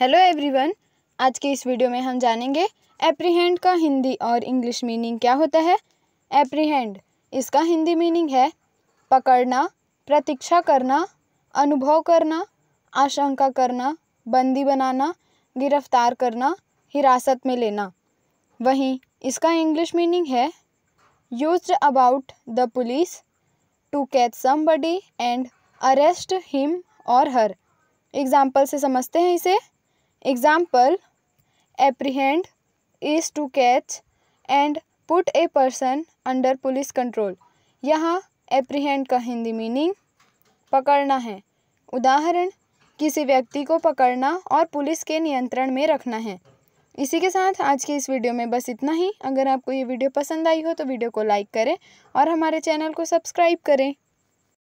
hello everyone आज के इस वीडियो में हम जानेंगे एप्रीहेंड का हिंदी और इंग्लिश मीनिंग क्या होता है एप्रीहेंड इसका हिंदी मीनिंग है पकड़ना प्रतीक्षा करना अनुभव करना आशंका करना बंदी बनाना गिरफ्तार करना हिरासत में लेना वहीं इसका इंग्लिश मीनिंग है use about the police to catch somebody and arrest him और हर एग्जाम्पल से समझते हैं इसे example apprehend is to catch and put a person under police control यहाँ apprehend का हिंदी meaning पकड़ना है उदाहरण किसी व्यक्ति को पकड़ना और पुलिस के नियंत्रण में रखना है इसी के साथ आज के इस वीडियो में बस इतना ही अगर आपको ये वीडियो पसंद आई हो तो वीडियो को लाइक करें और हमारे चैनल को सब्सक्राइब करें